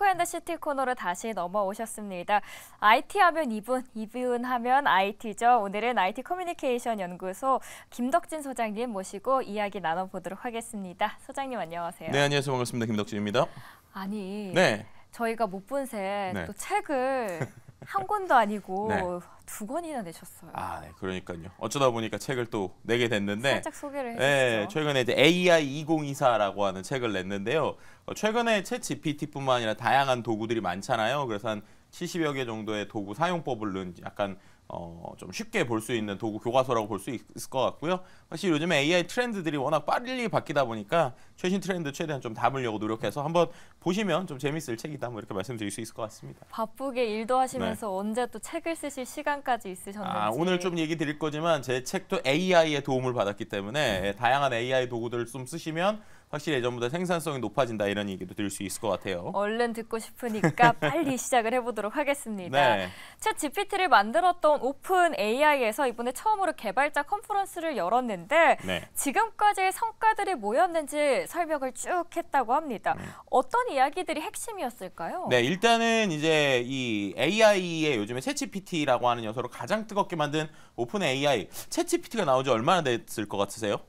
터크앤더시티 코너로 다시 넘어오셨습니다. IT 하면 이분, 이분 하면 IT죠. 오늘은 IT 커뮤니케이션 연구소 김덕진 소장님 모시고 이야기 나눠보도록 하겠습니다. 소장님 안녕하세요. 네, 안녕하세요. 반갑습니다. 김덕진입니다. 아니, 네. 저희가 못 본 새또 네. 책을 한 권도 아니고 네. 두 권이나 내셨어요. 아, 네, 그러니까요. 어쩌다 보니까 책을 또 내게 됐는데 살짝 소개를 해주죠. 네, 최근에 이제 AI 2024라고 하는 책을 냈는데요. 어, 최근에 챗 GPT뿐만 아니라 다양한 도구들이 많잖아요. 그래서 한 70여 개 정도의 도구 사용법을 약간 어, 좀 쉽게 볼 수 있는 도구 교과서라고 볼 수 있을 것 같고요. 사실 요즘에 AI 트렌드들이 워낙 빨리 바뀌다 보니까 최신 트렌드 최대한 좀 담으려고 노력해서 한번 보시면 좀 재밌을 책이다 뭐 이렇게 말씀드릴 수 있을 것 같습니다. 바쁘게 일도 하시면서 네. 언제 또 책을 쓰실 시간까지 있으셨는지. 아, 오늘 좀 얘기 드릴 거지만 제 책도 AI의 도움을 받았기 때문에 음. 다양한 AI 도구들을 좀 쓰시면 확실히 예전보다 생산성이 높아진다 이런 얘기도 들을 수 있을 것 같아요. 얼른 듣고 싶으니까 빨리 시작을 해보도록 하겠습니다. 네. GPT를 만들었던 오픈 AI에서 이번에 처음으로 개발자 컨퍼런스를 열었는데 네. 지금까지의 성과들이 뭐였는지 설명을 쭉 했다고 합니다. 음. 어떤 이야기들이 핵심이었을까요? 네, 일단은 이제 이 AI의 요즘에 챗 GPT라고 하는 녀석을 가장 뜨겁게 만든 오픈 AI 챗 GPT가 나오지 얼마나 됐을 것 같으세요?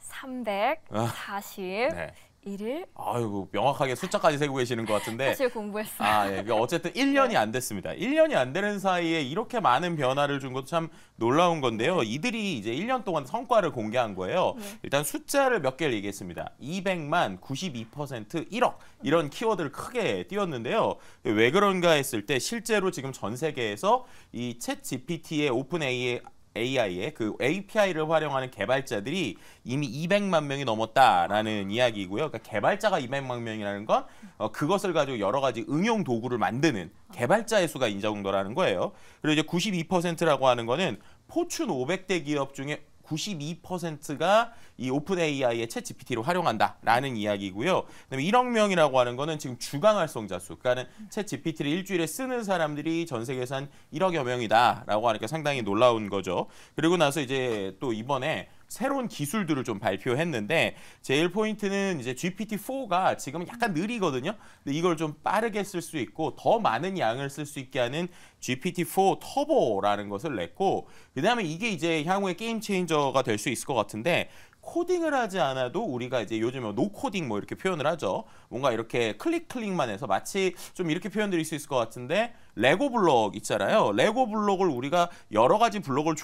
340. 네. 일을 아이고 명확하게 숫자까지 세고 계시는 것 같은데 사실 공부했어요. 아, 예. 그 어쨌든 1년이 네. 안 됐습니다. 1년이 안 되는 사이에 이렇게 많은 변화를 준 것도 참 놀라운 건데요. 네. 이들이 이제 1년 동안 성과를 공개한 거예요. 네. 일단 숫자를 몇 개를 얘기했습니다. 200만, 92%, 1억 이런 키워드를 크게 띄웠는데요. 왜 그런가 했을 때 실제로 지금 전 세계에서 이 챗 GPT의 오픈 AI AI의 그 API를 활용하는 개발자들이 이미 200만 명이 넘었다라는 이야기이고요. 그러니까 개발자가 200만 명이라는 건 어, 그것을 가지고 여러 가지 응용 도구를 만드는 개발자의 수가 이 정도라는 거예요. 그리고 이제 92%라고 하는 거는 포춘 500대 기업 중에 92%가 이 오픈 AI의 채 GPT로 활용한다라는 이야기고요. 그다음에 1억 명이라고 하는 거는 지금 주간 활성자 수, 그러니까는 챗 GPT를 일주일에 쓰는 사람들이 전 세계에서 한 1억여 명이다라고 하니까 상당히 놀라운 거죠. 그리고 나서 이제 또 이번에 새로운 기술들을 좀 발표했는데 제일 포인트는 이제 GPT-4가 지금 약간 느리거든요. 근데 이걸 좀 빠르게 쓸 수 있고 더 많은 양을 쓸 수 있게 하는 GPT-4 터보라는 것을 냈고 그다음에 이게 이제 향후에 게임 체인저가 될 수 있을 것 같은데 코딩을 하지 않아도 우리가 이제 요즘에 노코딩 뭐 이렇게 표현을 하죠. 뭔가 이렇게 클릭 클릭만 해서 마치 좀 이렇게 표현드릴 수 있을 것 같은데 레고 블록 있잖아요. 레고 블록을 우리가 여러 가지 블록을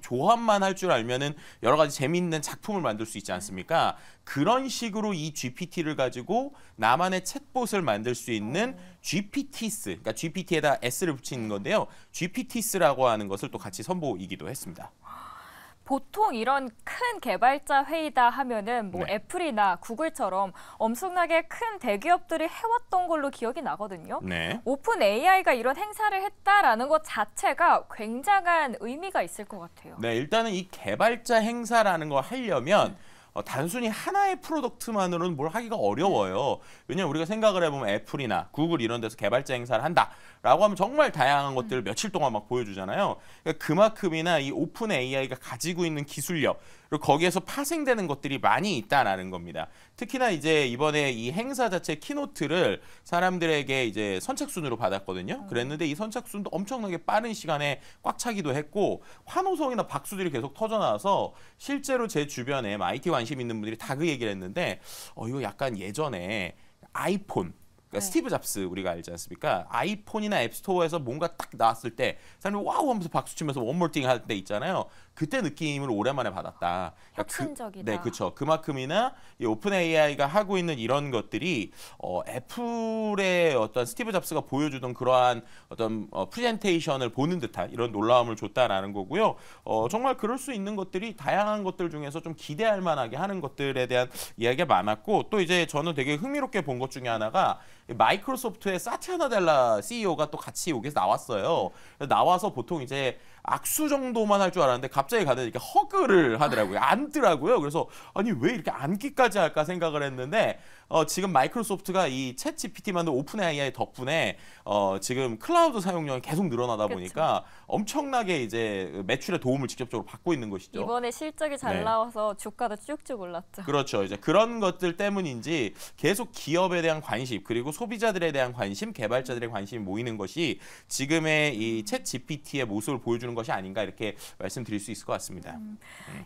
조합만 할 줄 알면은 여러 가지 재미있는 작품을 만들 수 있지 않습니까? 그런 식으로 이 GPT를 가지고 나만의 챗봇을 만들 수 있는 GPTs, 그러니까 GPT에다 S를 붙이는 건데요. GPTs라고 하는 것을 또 같이 선보이기도 했습니다. 보통 이런 큰 개발자 회의다 하면은 뭐 네. 애플이나 구글처럼 엄청나게 큰 대기업들이 해왔던 걸로 기억이 나거든요. 네. 오픈 AI가 이런 행사를 했다라는 것 자체가 굉장한 의미가 있을 것 같아요. 네, 일단은 이 개발자 행사라는 거 하려면 음. 어, 단순히 하나의 프로덕트만으로는 뭘 하기가 어려워요. 왜냐면 우리가 생각을 해보면 애플이나 구글 이런 데서 개발자 행사를 한다라고 하면 정말 다양한 것들을 음. 며칠 동안 막 보여주잖아요. 그러니까 그만큼이나 이 오픈 AI가 가지고 있는 기술력 그리고 거기에서 파생되는 것들이 많이 있다라는 겁니다. 특히나 이제 이번에 이 행사 자체 키노트를 사람들에게 이제 선착순으로 받았거든요. 음. 그랬는데 이 선착순도 엄청나게 빠른 시간에 꽉 차기도 했고 환호성이나 박수들이 계속 터져나와서 실제로 제 주변에 IT 관심 있는 분들이 다 그 얘기를 했는데 어 이거 약간 예전에 아이폰 그러니까 네. 스티브 잡스 우리가 알지 않습니까? 아이폰이나 앱스토어에서 뭔가 딱 나왔을 때 사람들이 와우 하면서 박수치면서 원몰팅 할 때 있잖아요. 그때 느낌을 오랜만에 받았다. 그러니까 그 혁신적이다. 그, 네, 그렇죠. 그만큼이나 이 오픈 AI가 하고 있는 이런 것들이 어, 애플의 어떤 스티브 잡스가 보여주던 그러한 어떤 어, 프레젠테이션을 보는 듯한 이런 놀라움을 줬다라는 거고요. 어, 정말 그럴 수 있는 것들이 다양한 것들 중에서 좀 기대할 만하게 하는 것들에 대한 이야기가 많았고 또 이제 저는 되게 흥미롭게 본 것 중에 하나가 마이크로소프트의 사티아나 델라 CEO가 또 같이 여기서 나왔어요. 나와서 보통 이제 악수 정도만 할 줄 알았는데 갑자기 가다니까 허그를 하더라고요. 앉더라고요. 그래서 아니 왜 이렇게 앉기까지 할까 생각을 했는데 어, 지금 마이크로소프트가 이챗 GPT 만든 오픈 AI 덕분에 어, 지금 클라우드 사용량이 계속 늘어나다 그쵸. 보니까 엄청나게 이제 매출의 도움을 직접적으로 받고 있는 것이죠. 이번에 실적이 잘 네. 나와서 주가도 쭉쭉 올랐죠. 그렇죠. 이제 그런 것들 때문인지 계속 기업에 대한 관심 그리고 소비자들에 대한 관심, 개발자들의 관심이 모이는 것이 지금의 이챗 GPT의 모습을 보여주는 것이 아닌가 이렇게 말씀드릴 수 있을 것 같습니다. 음.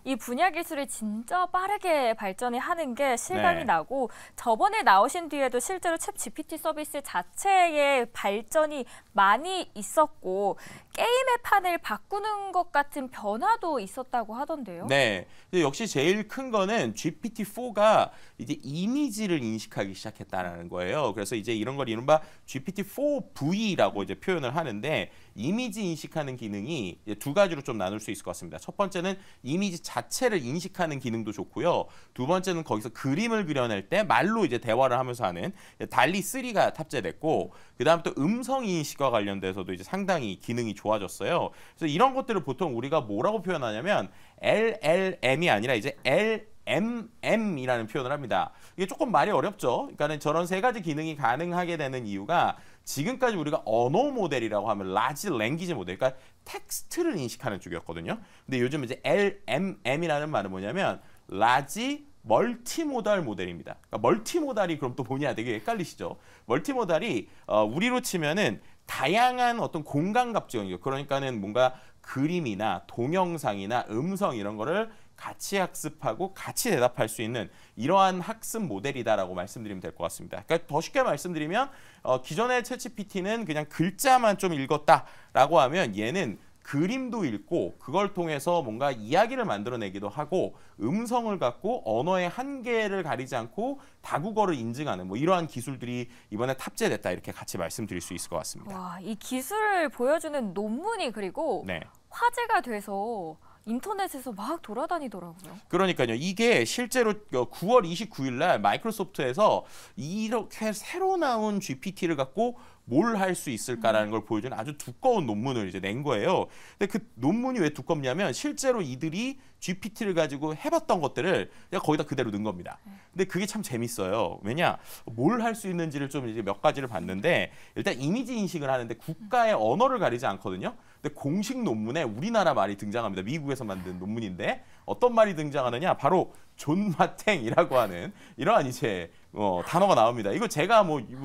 이 분야 기술이 진짜 빠르게 발전이 하는 게 실감이 네. 나고 저 저번에 나오신 뒤에도 실제로 챗 GPT 서비스 자체의 발전이 많이 있었고 게임의 판을 바꾸는 것 같은 변화도 있었다고 하던데요. 네. 역시 제일 큰 거는 GPT-4가 이제 이미지를 인식하기 시작했다라는 거예요. 그래서 이제 이런 걸 이른바 GPT-4V라고 이제 표현을 하는데 이미지 인식하는 기능이 두 가지로 좀 나눌 수 있을 것 같습니다. 첫 번째는 이미지 자체를 인식하는 기능도 좋고요. 두 번째는 거기서 그림을 그려낼 때 말로 이제 대화를 하면서 하는 달리 3가 탑재됐고 그다음 또 음성 인식과 관련돼서도 이제 상당히 기능이 좋아졌어요. 그래서 이런 것들을 보통 우리가 뭐라고 표현하냐면 LLM이 아니라 이제 L MM이라는 표현을 합니다. 이게 조금 말이 어렵죠. 그러니까는 저런 세 가지 기능이 가능하게 되는 이유가 지금까지 우리가 언어 모델이라고 하면 라지 랭귀지 모델, 그러니까 텍스트를 인식하는 쪽이었거든요. 근데 요즘 이제 LMM이라는 말은 뭐냐면 라지 멀티모달 모델입니다. 그러니까 멀티모달이 그럼 또 뭐냐 되게 헷갈리시죠. 멀티모달이 어, 우리로 치면은 다양한 어떤 공간 갑지형이죠. 그러니까는 뭔가 그림이나 동영상이나 음성 이런 거를 같이 학습하고 같이 대답할 수 있는 이러한 학습 모델이다라고 말씀드리면 될 것 같습니다. 그러니까 더 쉽게 말씀드리면 어, 기존의 채찌PT는 그냥 글자만 좀 읽었다라고 하면 얘는 그림도 읽고 그걸 통해서 뭔가 이야기를 만들어내기도 하고 음성을 갖고 언어의 한계를 가리지 않고 다국어를 인증하는 뭐 이러한 기술들이 이번에 탑재됐다 이렇게 같이 말씀드릴 수 있을 것 같습니다. 와, 이 기술을 보여주는 논문이 그리고 네. 화제가 돼서 인터넷에서 막 돌아다니더라고요. 그러니까요. 이게 실제로 9월 어, 29일 날 마이크로소프트에서 이렇게 새로 나온 GPT를 갖고 뭘 할 수 있을까라는 걸 보여주는 아주 두꺼운 논문을 이제 낸 거예요. 근데 그 논문이 왜 두껍냐면 실제로 이들이 GPT를 가지고 해봤던 것들을 그냥 거의 다 그대로 넣은 겁니다. 네. 근데 그게 참 재밌어요. 왜냐 뭘 할 수 있는지를 좀 이제 몇 가지를 봤는데 일단 이미지 인식을 하는데 국가의 언어를 가리지 않거든요. 근데 공식 논문에 우리나라 말이 등장합니다. 미국에서 만든 논문인데 어떤 말이 등장하느냐? 바로 존마탱이라고 하는 이러한 이제 어, 단어가 나옵니다. 이거 제가 뭐쓴게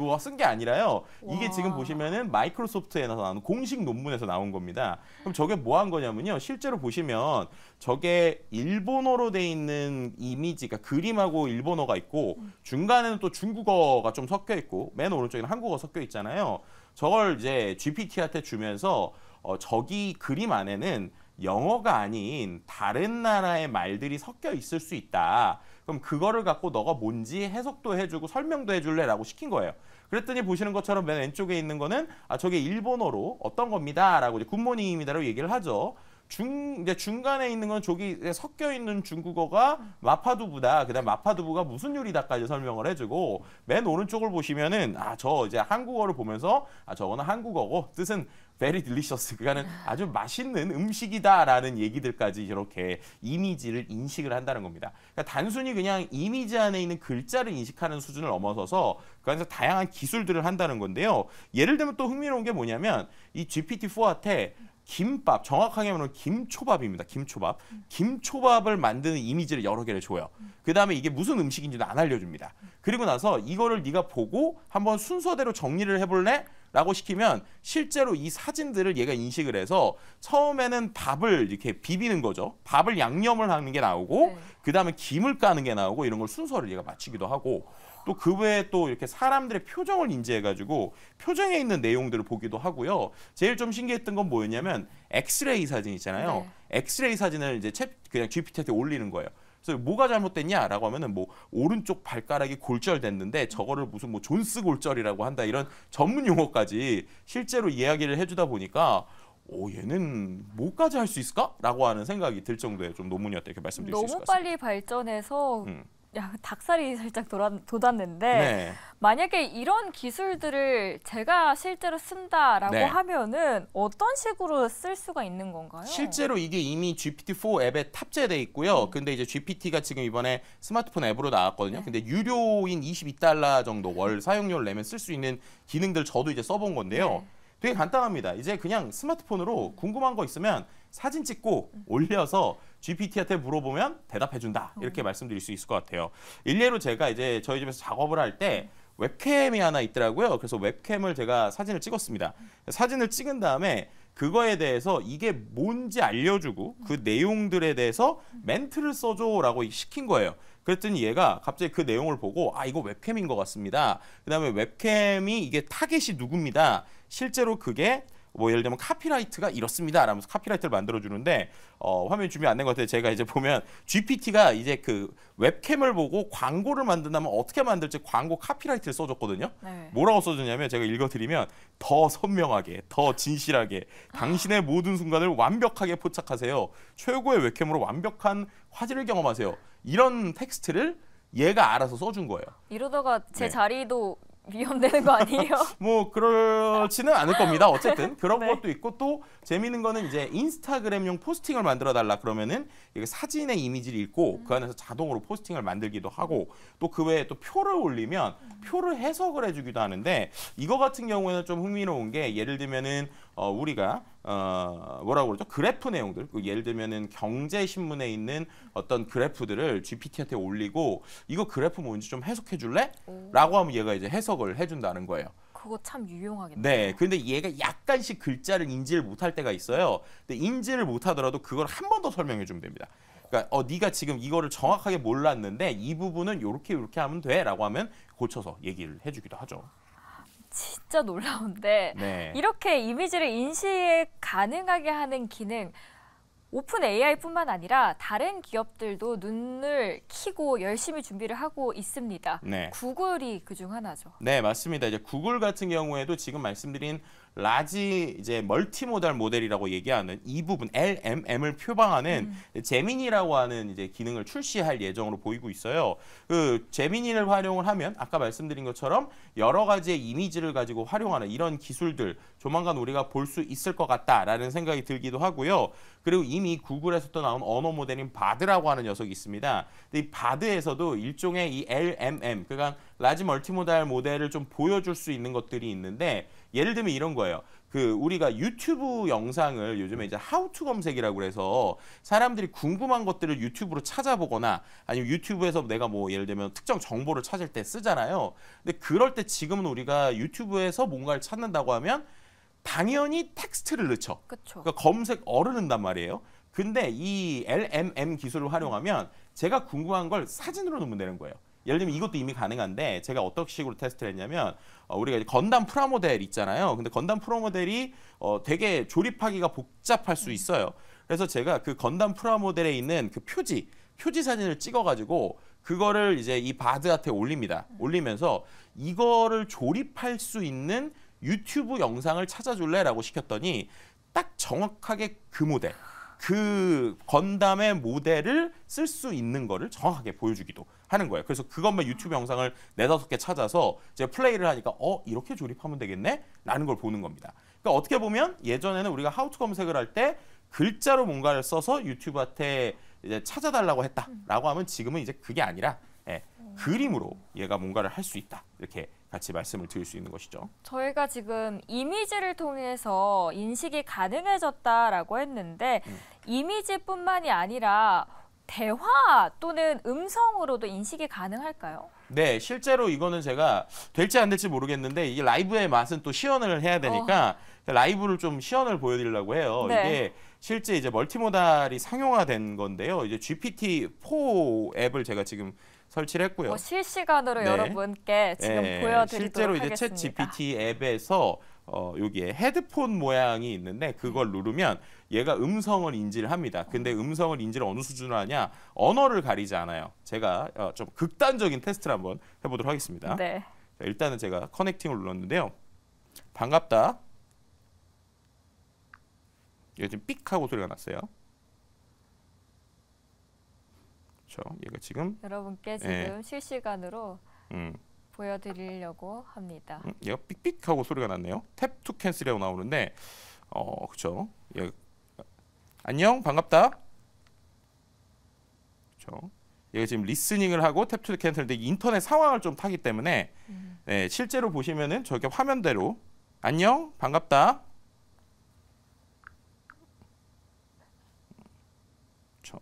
뭐, 뭐 아니라요. 이게 와. 지금 보시면은 마이크로소프트에서 나온 공식 논문에서 나온 겁니다. 그럼 저게 뭐 한 거냐면요. 실제로 보시면 저게 일본어로 돼 있는 이미지가 그러니까 그림하고 일본어가 있고 중간에는 또 중국어가 좀 섞여 있고 맨 오른쪽에는 한국어 섞여 있잖아요. 저걸 이제 GPT한테 주면서 어, 저기 그림 안에는 영어가 아닌 다른 나라의 말들이 섞여 있을 수 있다. 그럼 그거를 갖고 너가 뭔지 해석도 해주고 설명도 해줄래라고 시킨 거예요. 그랬더니 보시는 것처럼 맨 왼쪽에 있는 거는 아 저게 일본어로 어떤 겁니다라고 이제 굿모닝입니다라고 얘기를 하죠. 중 이제 중간에 있는 건 저기 섞여 있는 중국어가 마파두부다. 그다음 마파두부가 무슨 요리다까지 설명을 해주고 맨 오른쪽을 보시면은 아 저 이제 한국어를 보면서 아 저거는 한국어고 뜻은 very delicious 그러니까는 아주 맛있는 음식이다라는 얘기들까지 이렇게 이미지를 인식을 한다는 겁니다. 그러니까 단순히 그냥 이미지 안에 있는 글자를 인식하는 수준을 넘어서서 그안에서 다양한 기술들을 한다는 건데요. 예를 들면 또 흥미로운 게 뭐냐면 이 GPT-4한테 김밥, 정확하게 말하면 김초밥입니다. 김초밥. 김초밥을 만드는 이미지를 여러 개를 줘요. 그 다음에 이게 무슨 음식인지도 안 알려줍니다. 그리고 나서 이거를 네가 보고 한번 순서대로 정리를 해볼래? 라고 시키면 실제로 이 사진들을 얘가 인식을 해서 처음에는 밥을 이렇게 비비는 거죠. 밥을 양념을 하는 게 나오고 네. 그다음에 김을 까는 게 나오고 이런 걸 순서를 얘가 맞추기도 하고 또 그 외에 또 이렇게 사람들의 표정을 인지해가지고 표정에 있는 내용들을 보기도 하고요. 제일 좀 신기했던 건 뭐였냐면 엑스레이 사진 있잖아요. 네. 엑스레이 사진을 이제 챗 그냥 GPT한테 올리는 거예요. 그래서 뭐가 잘못됐냐라고 하면은 뭐 오른쪽 발가락이 골절됐는데 저거를 무슨 뭐 존스 골절이라고 한다 이런 전문 용어까지 실제로 이야기를 해주다 보니까 오 어, 얘는 뭐까지 할 수 있을까라고 하는 생각이 들 정도의 좀 논문이었다 이렇게 말씀드릴 수 있을 것 같습니다. 너무 빨리 발전해서 음. 야, 닭살이 살짝 돌아, 돋았는데 네. 만약에 이런 기술들을 제가 실제로 쓴다라고 네. 하면은 어떤 식으로 쓸 수가 있는 건가요? 실제로 이게 이미 GPT-4 앱에 탑재돼 있고요. 음. 근데 이제 GPT가 지금 이번에 스마트폰 앱으로 나왔거든요. 네. 근데 유료인 22달러 정도 월 사용료를 내면 쓸 수 있는 기능들 저도 이제 써본 건데요. 네. 되게 간단합니다. 이제 그냥 스마트폰으로 궁금한 거 있으면 사진 찍고 올려서 GPT한테 물어보면 대답해준다 이렇게 음. 말씀드릴 수 있을 것 같아요. 일례로 제가 이제 저희 집에서 작업을 할때 음. 웹캠이 하나 있더라고요. 그래서 웹캠을 제가 사진을 찍었습니다. 음. 사진을 찍은 다음에 그거에 대해서 이게 뭔지 알려주고 그 내용들에 대해서 멘트를 써줘라고 시킨 거예요. 그랬더니 얘가 갑자기 그 내용을 보고 아 이거 웹캠인 것 같습니다. 그 다음에 웹캠이 이게 타겟이 누굽니다. 실제로 그게 뭐 예를 들면 카피라이트가 이렇습니다. 라면서 카피라이트를 만들어 주는데 어, 화면이 준비 안 된 것 같아요. 제가 이제 보면 GPT가 이제 그 웹캠을 보고 광고를 만든다면 어떻게 만들지 광고 카피라이트를 써줬거든요. 네. 뭐라고 써줬냐면 제가 읽어드리면 더 선명하게, 더 진실하게, 당신의 모든 순간을 완벽하게 포착하세요. 최고의 웹캠으로 완벽한 화질을 경험하세요. 이런 텍스트를 얘가 알아서 써준 거예요. 이러다가 제 네. 자리도 위험되는 거 아니에요? 뭐 그렇지는 않을 겁니다. 어쨌든 그런 네. 것도 있고 또 재미있는 거는 이제 인스타그램용 포스팅을 만들어 달라 그러면은 이게 사진의 이미지를 읽고 음. 그 안에서 자동으로 포스팅을 만들기도 하고 또 그 외에 또 표를 올리면 음. 표를 해석을 해주기도 하는데 이거 같은 경우에는 좀 흥미로운 게 예를 들면은 어, 우리가 어, 뭐라고 그러죠? 그래프 내용들. 그 예를 들면은 경제신문에 있는 어떤 그래프들을 GPT한테 올리고 이거 그래프 뭔지 좀 해석해 줄래? 라고 하면 얘가 이제 해석을 해 준다는 거예요. 그거 참유용하겠네 네. 근데 얘가 약간씩 글자를 인지를 못할 때가 있어요. 근데 인지를 못 하더라도 그걸 한 번 더 설명해 주면 됩니다. 그러니까 어 네가 지금 이거를 정확하게 몰랐는데 이 부분은 요렇게 요렇게 하면 돼라고 하면 고쳐서 얘기를 해 주기도 하죠. 진짜 놀라운데 네. 이렇게 이미지를 인식 가능하게 하는 기능 오픈 AI뿐만 아니라 다른 기업들도 눈을 키고 열심히 준비를 하고 있습니다. 네. 구글이 그 중 하나죠. 네, 맞습니다. 이제 구글 같은 경우에도 지금 말씀드린 라지 이제 멀티모달 모델이라고 얘기하는 이 부분 LMM을 표방하는 음. 제민이라고 하는 이제 기능을 출시할 예정으로 보이고 있어요. 그 제민이를 활용을 하면 아까 말씀드린 것처럼 여러 가지의 이미지를 가지고 활용하는 이런 기술들 조만간 우리가 볼 수 있을 것 같다라는 생각이 들기도 하고요. 그리고 이미 구글에서 또 나온 언어 모델인 바드라고 하는 녀석이 있습니다. 근데 이 바드에서도 일종의 이 LMM, 그러니까 라지 멀티모달 모델을 좀 보여줄 수 있는 것들이 있는데 예를 들면 이런 거예요. 그 우리가 유튜브 영상을 요즘에 이제 하우투 검색이라고 해서 사람들이 궁금한 것들을 유튜브로 찾아보거나 아니면 유튜브에서 내가 뭐 예를 들면 특정 정보를 찾을 때 쓰잖아요. 근데 그럴 때 지금은 우리가 유튜브에서 뭔가를 찾는다고 하면 당연히 텍스트를 넣죠. 그쵸. 그러니까 검색 어른 넣는단 말이에요. 근데 이 LMM 기술을 활용하면 제가 궁금한 걸 사진으로 넣으면 되는 거예요. 예를 들면 이것도 이미 가능한데 제가 어떤 식으로 테스트를 했냐면 어, 우리가 건담 프라모델 있잖아요. 근데 건담 프라모델이 어, 되게 조립하기가 복잡할 수 있어요. 그래서 제가 그 건담 프라모델에 있는 그 표지 표지 사진을 찍어가지고 그거를 이제 이 바드아트에 올립니다. 올리면서 이거를 조립할 수 있는 유튜브 영상을 찾아줄래라고 시켰더니 딱 정확하게 그 모델. 그 건담의 모델을 쓸 수 있는 거를 정확하게 보여주기도 하는 거예요. 그래서 그것만 유튜브 영상을 네다섯 개 찾아서 이제 플레이를 하니까 어 이렇게 조립하면 되겠네 라는 걸 보는 겁니다. 그러니까 어떻게 보면 예전에는 우리가 하우트 검색을 할 때 글자로 뭔가를 써서 유튜브한테 이제 찾아달라고 했다라고 하면 지금은 이제 그게 아니라 예, 그림으로 얘가 뭔가를 할 수 있다 이렇게 같이 말씀을 드릴 수 있는 것이죠. 저희가 지금 이미지를 통해서 인식이 가능해졌다라고 했는데 음. 이미지뿐만이 아니라 대화 또는 음성으로도 인식이 가능할까요? 네, 실제로 이거는 제가 될지 안 될지 모르겠는데 이게 라이브의 맛은 또 시연을 해야 되니까 어. 라이브를 좀 시연을 보여드리려고 해요. 네. 이게 실제 이제 멀티모달이 상용화된 건데요. 이제 GPT-4 앱을 제가 지금 설치를 했고요. 어, 실시간으로 네. 여러분께 지금 네. 보여드리도록 실제로 이제 챗 GPT 앱에서 어, 여기에 헤드폰 모양이 있는데 그걸 누르면 얘가 음성을 인지를 합니다. 근데 음성을 인지를 어느 수준으로 하냐? 언어를 가리지 않아요. 제가 어, 좀 극단적인 테스트를 한번 해보도록 하겠습니다. 네. 자, 일단은 제가 커넥팅을 눌렀는데요. 반갑다. 이거 삑 하고 소리가 났어요. 그렇죠. 이거 지금 여러분께 예. 지금 예. 실시간으로 음. 보여드리려고 합니다. 음, 얘가 삑삑하고 소리가 났네요. 탭투 캔슬이라고 나오는데 어 그렇죠. 얘, 안녕 반갑다. 그렇죠. 얘가 지금 리스닝을 하고 탭투 캔슬인데 인터넷 상황을 좀 타기 때문에 음. 네, 실제로 보시면은 저게 화면대로 안녕 반갑다. 그렇죠.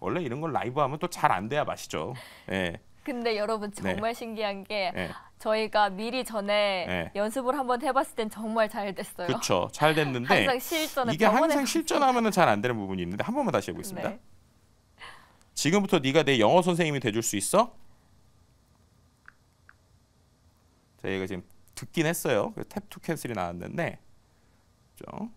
원래 이런 걸 라이브 하면 또 잘 안 돼야 맛이죠. 예. 근데 여러분 정말 네. 신기한 게 네. 저희가 미리 전에 네. 연습을 한번 해봤을 땐 정말 잘 됐어요. 그렇죠. 잘 됐는데 항상 실전 이게 항상 실전하면 잘안 되는 부분이 있는데 한 번만 다시 해보겠습니다. 네. 지금부터 네가 내 영어 선생님이 돼줄 수 있어? 자, 얘가 지금 듣긴 했어요. 그 탭투 캔슬이 나왔는데, 그죠?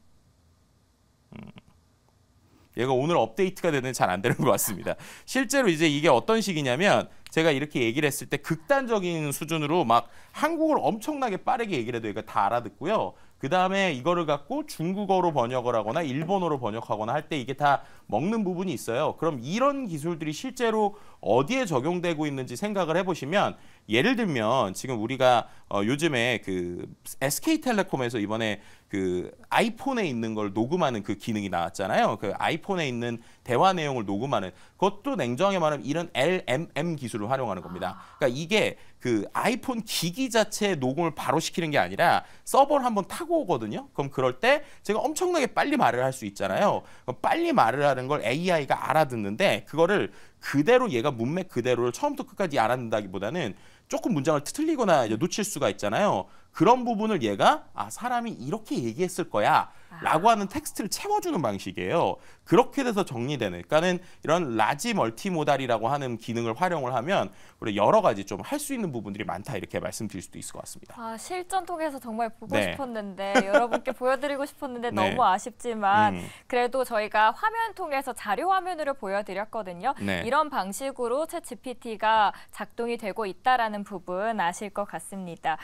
얘가 오늘 업데이트가 되는 잘 안 되는 것 같습니다. 실제로 이제 이게 어떤 식이냐면 제가 이렇게 얘기를 했을 때 극단적인 수준으로 막 한국어를 엄청나게 빠르게 얘기를 해도 얘가 다 알아듣고요. 그 다음에 이거를 갖고 중국어로 번역을 하거나 일본어로 번역하거나 할 때 이게 다 먹는 부분이 있어요. 그럼 이런 기술들이 실제로 어디에 적용되고 있는지 생각을 해보시면 예를 들면 지금 우리가 어 요즘에 그 SK텔레콤에서 이번에 그 아이폰에 있는 걸 녹음하는 그 기능이 나왔잖아요. 그 아이폰에 있는 대화 내용을 녹음하는 그것도 냉정하게 말하면 이런 LMM 기술을 활용하는 겁니다. 아. 그러니까 이게 그 아이폰 기기 자체에 녹음을 바로 시키는 게 아니라 서버를 한번 타고 오거든요. 그럼 그럴 때 제가 엄청나게 빨리 말을 할 수 있잖아요. 빨리 말을 하는 있다는 걸 AI가 알아듣는데 그거를 그대로 얘가 문맥 그대로를 처음부터 끝까지 알아듣다기보다는 조금 문장을 틀리거나 이제 놓칠 수가 있잖아요. 그런 부분을 얘가 아 사람이 이렇게 얘기했을 거야 아. 라고 하는 텍스트를 채워주는 방식이에요. 그렇게 돼서 정리되는 그러니까는 이런 라지 멀티모달이라고 하는 기능을 활용을 하면 우리 여러 가지 좀 할 수 있는 부분들이 많다 이렇게 말씀드릴 수도 있을 것 같습니다. 아 실전 통해서 정말 보고 네. 싶었는데 여러분께 보여드리고 싶었는데 네. 너무 아쉽지만 음. 그래도 저희가 화면 통해서 자료 화면으로 보여드렸거든요. 네. 이런 방식으로 채 GPT가 작동이 되고 있다라는 부분 아실 것 같습니다.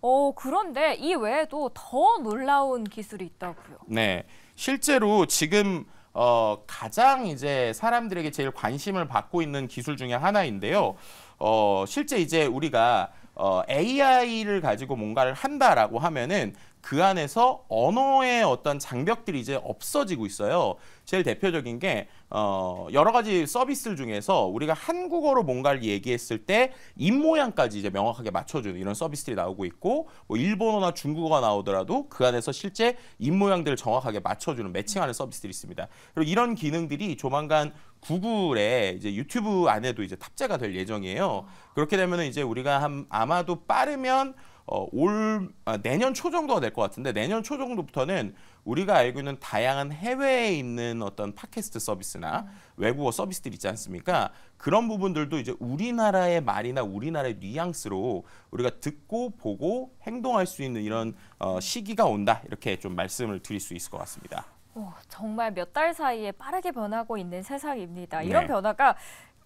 어, 그런데 이 외에도 더 놀라운 기술이 있다고요. 네. 실제로 지금 어, 가장 이제 사람들에게 제일 관심을 받고 있는 기술 중에 하나인데요. 어, 실제 이제 우리가 어, AI를 가지고 뭔가를 한다라고 하면은 그 안에서 언어의 어떤 장벽들이 이제 없어지고 있어요. 제일 대표적인 게 어, 여러 가지 서비스 중에서 우리가 한국어로 뭔가를 얘기했을 때 입모양까지 이제 명확하게 맞춰주는 이런 서비스들이 나오고 있고 뭐 일본어나 중국어가 나오더라도 그 안에서 실제 입모양들을 정확하게 맞춰주는 매칭하는 서비스들이 있습니다. 그리고 이런 기능들이 조만간 구글에 이제 유튜브 안에도 이제 탑재가 될 예정이에요. 그렇게 되면 이제 우리가 한, 아마도 빠르면 어, 올 아, 내년 초 정도가 될 것 같은데 내년 초 정도부터는 우리가 알고 있는 다양한 해외에 있는 어떤 팟캐스트 서비스나 음. 외국어 서비스들 있지 않습니까? 그런 부분들도 이제 우리나라의 말이나 우리나라의 뉘앙스로 우리가 듣고 보고 행동할 수 있는 이런 어, 시기가 온다 이렇게 좀 말씀을 드릴 수 있을 것 같습니다. 오, 정말 몇 달 사이에 빠르게 변하고 있는 세상입니다. 네. 이런 네. 변화가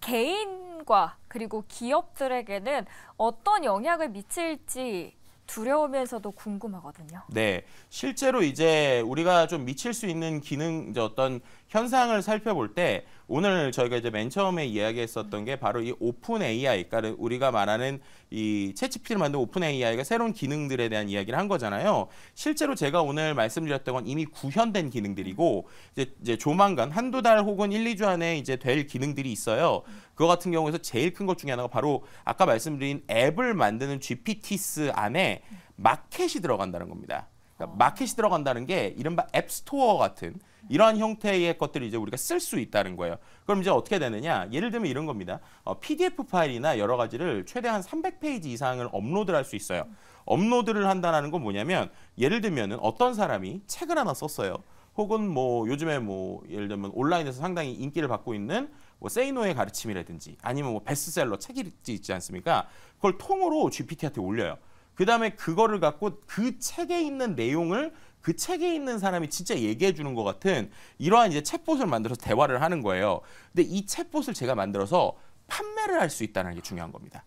개인과 그리고 기업들에게는 어떤 영향을 미칠지 두려우면서도 궁금하거든요. 네, 실제로 이제 우리가 좀 미칠 수 있는 기능, 이제 어떤 현상을 살펴볼 때 오늘 저희가 이제 맨 처음에 이야기했었던 게 바로 이 오픈 AI, 그러니까 우리가 말하는 이 채찌피를 만든 오픈 AI가 새로운 기능들에 대한 이야기를 한 거잖아요. 실제로 제가 오늘 말씀드렸던 건 이미 구현된 기능들이고 이제, 이제 조만간 한두 달 혹은 1, 2주 안에 이제 될 기능들이 있어요. 그거 같은 경우에서 제일 큰 것 중에 하나가 바로 아까 말씀드린 앱을 만드는 GPTs 안에 마켓이 들어간다는 겁니다. 그러니까 마켓이 들어간다는 게 이른바 앱스토어 같은 이러한 형태의 것들을 이제 우리가 쓸 수 있다는 거예요. 그럼 이제 어떻게 되느냐? 예를 들면 이런 겁니다. 어, PDF 파일이나 여러 가지를 최대한 300페이지 이상을 업로드할 수 있어요. 업로드를 한다는 건 뭐냐면 예를 들면 어떤 사람이 책을 하나 썼어요. 혹은 뭐 요즘에 뭐 예를 들면 온라인에서 상당히 인기를 받고 있는 뭐 세이노의 가르침이라든지 아니면 뭐 베스트셀러 책이 있지 않습니까? 그걸 통으로 GPT한테 올려요. 그 다음에 그거를 갖고 그 책에 있는 내용을 그 책에 있는 사람이 진짜 얘기해 주는 것 같은 이러한 이제 챗봇을 만들어서 대화를 하는 거예요. 근데 이 챗봇을 제가 만들어서 판매를 할 수 있다는 게 중요한 겁니다.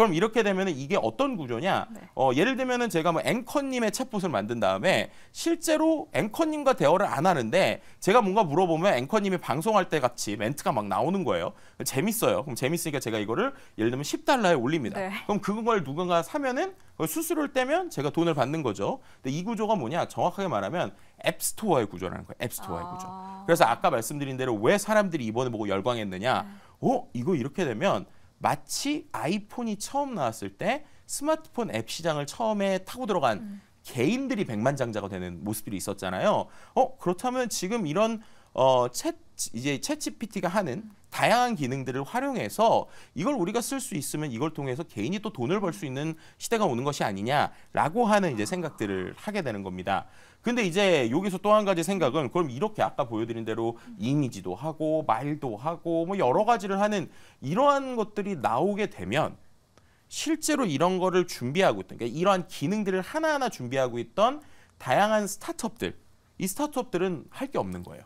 그럼 이렇게 되면 이게 어떤 구조냐? 네. 어, 예를 들면 제가 뭐 앵커님의 챗봇을 만든 다음에 실제로 앵커님과 대화를 안 하는데 제가 뭔가 물어보면 앵커님이 방송할 때 같이 멘트가 막 나오는 거예요. 재밌어요. 그럼 재밌으니까 제가 이거를 예를 들면 10달러에 올립니다. 네. 그럼 그걸 누군가 사면은 수수료를 떼면 제가 돈을 받는 거죠. 근데 이 구조가 뭐냐? 정확하게 말하면 앱스토어의 구조라는 거예요. 앱스토어의 아... 구조. 그래서 아까 말씀드린 대로 왜 사람들이 이번에 보고 열광했느냐? 네. 어? 이거 이렇게 되면 마치 아이폰이 처음 나왔을 때 스마트폰 앱 시장을 처음에 타고 들어간 음. 개인들이 백만장자가 되는 모습들이 있었잖아요. 어 그렇다면 지금 이런 어, 챗, 이제 챗GPT가 하는 음. 다양한 기능들을 활용해서 이걸 우리가 쓸 수 있으면 이걸 통해서 개인이 또 돈을 벌 수 있는 시대가 오는 것이 아니냐라고 하는 이제 생각들을 하게 되는 겁니다. 근데 이제 여기서 또 한 가지 생각은 그럼 이렇게 아까 보여드린 대로 이미지도 하고 말도 하고 뭐 여러 가지를 하는 이러한 것들이 나오게 되면 실제로 이런 거를 준비하고 있던 그러니까 이러한 기능들을 하나하나 준비하고 있던 다양한 스타트업들 이 스타트업들은 할 게 없는 거예요.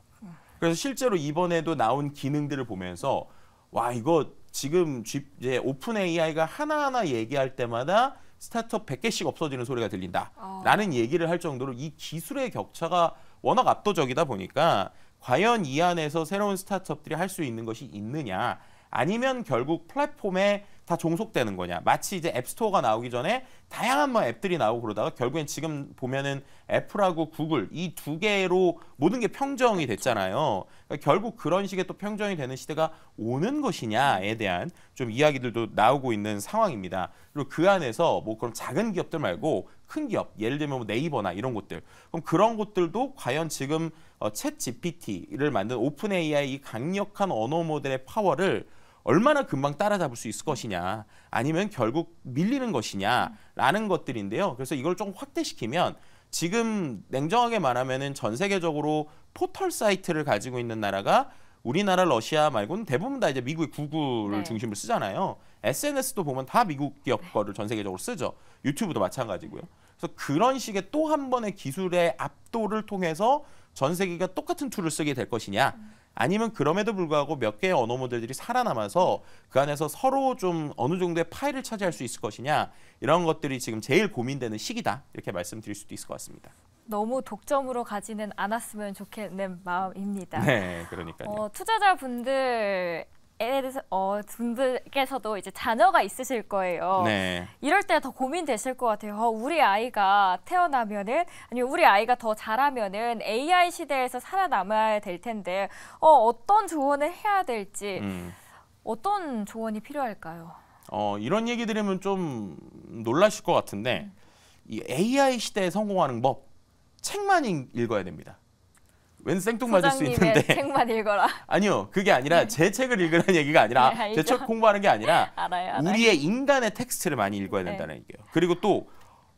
그래서 실제로 이번에도 나온 기능들을 보면서 와 이거 지금 이제 오픈 AI가 하나하나 얘기할 때마다 스타트업 100개씩 없어지는 소리가 들린다라는 아. 얘기를 할 정도로 이 기술의 격차가 워낙 압도적이다 보니까 과연 이 안에서 새로운 스타트업들이 할 수 있는 것이 있느냐 아니면 결국 플랫폼에 다 종속되는 거냐. 마치 이제 앱스토어가 나오기 전에 다양한 뭐 앱들이 나오고 그러다가 결국엔 지금 보면은 애플하고 구글 이 두 개로 모든 게 평정이 됐잖아요. 그러니까 결국 그런 식의 또 평정이 되는 시대가 오는 것이냐에 대한 좀 이야기들도 나오고 있는 상황입니다. 그리고 그 안에서 뭐 그런 작은 기업들 말고 큰 기업, 예를 들면 뭐 네이버나 이런 곳들. 그럼 그런 곳들도 과연 지금 어, 챗 GPT를 만든 오픈 AI 이 강력한 언어 모델의 파워를 얼마나 금방 따라잡을 수 있을 것이냐 아니면 결국 밀리는 것이냐라는 것들인데요. 그래서 이걸 좀 확대시키면 지금 냉정하게 말하면전 세계적으로 포털 사이트를 가지고 있는 나라가 우리나라 러시아 말고는 대부분 다 이제 미국의 구글을 네. 중심으로 쓰잖아요. SNS도 보면 다 미국 기업 네. 거를 전 세계적으로 쓰죠. 유튜브도 마찬가지고요. 그래서 그런 식의 또 한 번의 기술의 압도를 통해서 전 세계가 똑같은 툴을 쓰게 될 것이냐. 음. 아니면 그럼에도 불구하고 몇 개의 언어 모델들이 살아남아서 그 안에서 서로 좀 어느 정도의 파일을 차지할 수 있을 것이냐 이런 것들이 지금 제일 고민되는 시기다 이렇게 말씀드릴 수도 있을 것 같습니다. 너무 독점으로 가지는 않았으면 좋겠는 마음입니다. 네, 그러니까요. 어, 투자자분들 대해서 어, 분들께서도 이제 자녀가 있으실 거예요. 네. 이럴 때 더 고민되실 것 같아요. 어, 우리 아이가 태어나면은 아니면 우리 아이가 더 자라면은 AI 시대에서 살아남아야 될 텐데 어, 어떤 조언을 해야 될지 음. 어떤 조언이 필요할까요? 어, 이런 얘기 들으면 좀 놀라실 것 같은데 음. 이 AI 시대에 성공하는 법 책만 읽어야 됩니다. 웬 생뚱맞을 수 있는데 책만 읽어라. 아니요. 그게 아니라 네. 제 책을 읽으라는 얘기가 아니라 네, 제책 공부하는 게 아니라 알아요, 알아요. 우리의 인간의 텍스트를 많이 읽어야 네. 된다는 얘기예요. 그리고 또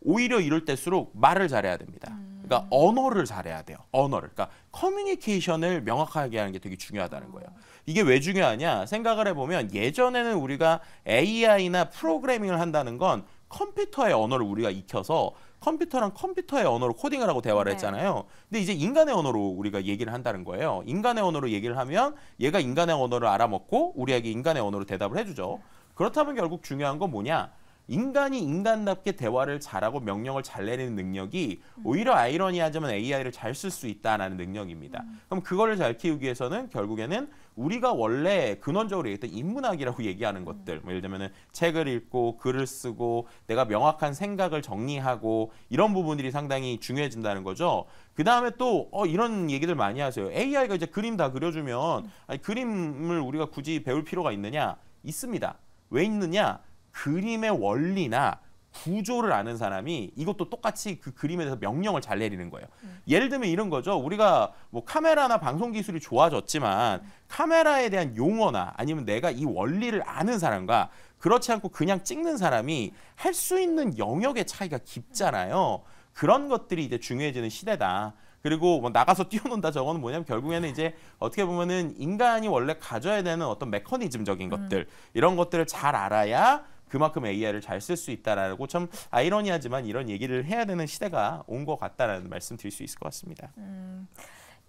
오히려 이럴 때일수록 말을 잘해야 됩니다. 음. 그러니까 언어를 잘해야 돼요. 언어를. 그러니까 커뮤니케이션을 명확하게 하는 게 되게 중요하다는 거예요. 이게 왜 중요하냐? 생각을 해보면 예전에는 우리가 AI나 프로그래밍을 한다는 건 컴퓨터의 언어를 우리가 익혀서 컴퓨터랑 컴퓨터의 언어로 코딩을 하고 대화를 네. 했잖아요. 근데 이제 인간의 언어로 우리가 얘기를 한다는 거예요. 인간의 언어로 얘기를 하면 얘가 인간의 언어를 알아먹고 우리에게 인간의 언어로 대답을 해주죠. 그렇다면 결국 중요한 건 뭐냐? 인간이 인간답게 대화를 잘하고 명령을 잘 내리는 능력이 음. 오히려 아이러니하자면 AI를 잘 쓸 수 있다라는 능력입니다. 음. 그럼 그거를 잘 키우기 위해서는 결국에는 우리가 원래 근원적으로 얘기했던 인문학이라고 얘기하는 것들 뭐 예를 들면 책을 읽고 글을 쓰고 내가 명확한 생각을 정리하고 이런 부분들이 상당히 중요해진다는 거죠. 그 다음에 또 어, 이런 얘기들 많이 하세요. AI가 이제 그림 다 그려주면 아니, 그림을 우리가 굳이 배울 필요가 있느냐? 있습니다. 왜 있느냐? 그림의 원리나 구조를 아는 사람이 이것도 똑같이 그 그림에 대해서 명령을 잘 내리는 거예요. 음. 예를 들면 이런 거죠. 우리가 뭐 카메라나 방송 기술이 좋아졌지만 음. 카메라에 대한 용어나 아니면 내가 이 원리를 아는 사람과 그렇지 않고 그냥 찍는 사람이 할 수 있는 영역의 차이가 깊잖아요. 그런 것들이 이제 중요해지는 시대다. 그리고 뭐 나가서 뛰어논다 저거는 뭐냐면 결국에는 이제 어떻게 보면은 인간이 원래 가져야 되는 어떤 메커니즘적인 음. 것들 이런 것들을 잘 알아야 그만큼 AI를 잘 쓸 수 있다라고 참 아이러니하지만 이런 얘기를 해야 되는 시대가 온 것 같다라는 말씀 드릴 수 있을 것 같습니다. 음.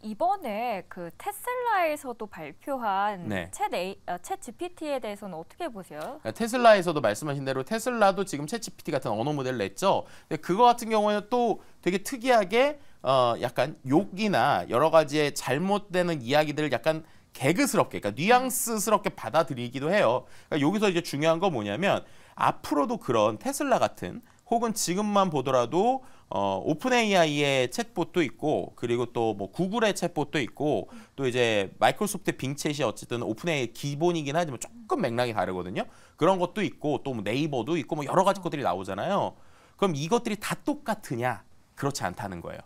이번에 그 테슬라에서도 발표한 네. 챗, A, 어, 챗 GPT에 대해서는 어떻게 보세요? 그러니까 테슬라에서도 말씀하신 대로 테슬라도 지금 챗 GPT 같은 언어 모델을 냈죠. 근데 그거 같은 경우에는 또 되게 특이하게 어 약간 욕이나 여러 가지의 잘못되는 이야기들을 약간 개그스럽게, 그러니까 뉘앙스스럽게 받아들이기도 해요. 그러니까 여기서 이제 중요한 건 뭐냐면 앞으로도 그런 테슬라 같은 혹은 지금만 보더라도 어, 오픈 AI의 챗봇도 있고 그리고 또 뭐 구글의 챗봇도 있고 또 이제 마이크로소프트 의 빙챗이 어쨌든 오픈 AI 기본이긴 하지만 조금 맥락이 다르거든요. 그런 것도 있고 또뭐 네이버도 있고 뭐 여러 가지 것들이 나오잖아요. 그럼 이것들이 다 똑같으냐? 그렇지 않다는 거예요.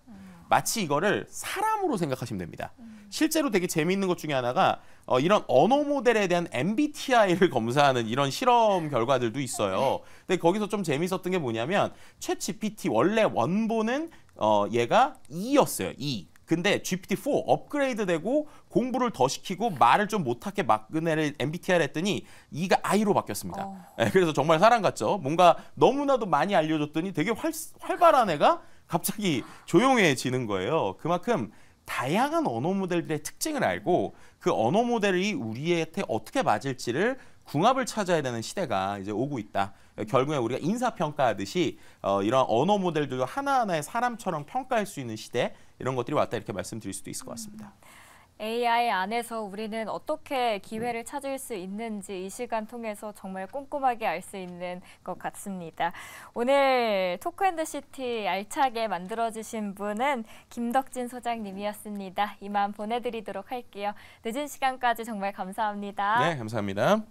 마치 이거를 사람으로 생각하시면 됩니다. 실제로 되게 재미있는 것 중에 하나가 어, 이런 언어 모델에 대한 MBTI를 검사하는 이런 실험 결과들도 있어요. 네. 근데 거기서 좀 재미있었던 게 뭐냐면 챗 GPT 원래 원본은 어, 얘가 E였어요. E. 근데 GPT-4 업그레이드되고 공부를 더 시키고 말을 좀 못하게 막내를 MBTI를 했더니 E가 I로 바뀌었습니다. 어. 네, 그래서 정말 사람 같죠. 뭔가 너무나도 많이 알려줬더니 되게 활, 활발한 애가 갑자기 조용해지는 거예요. 그만큼 다양한 언어 모델들의 특징을 알고 그 언어 모델이 우리한테 어떻게 맞을지를 궁합을 찾아야 되는 시대가 이제 오고 있다. 결국에 우리가 인사평가하듯이 어, 이런 언어 모델들도 하나하나의 사람처럼 평가할 수 있는 시대 이런 것들이 왔다 이렇게 말씀드릴 수도 있을 것 같습니다. 음. AI 안에서 우리는 어떻게 기회를 찾을 수 있는지 이 시간 통해서 정말 꼼꼼하게 알 수 있는 것 같습니다. 오늘 토크앤드시티 알차게 만들어주신 분은 김덕진 소장님이었습니다. 이만 보내드리도록 할게요. 늦은 시간까지 정말 감사합니다. 네, 감사합니다.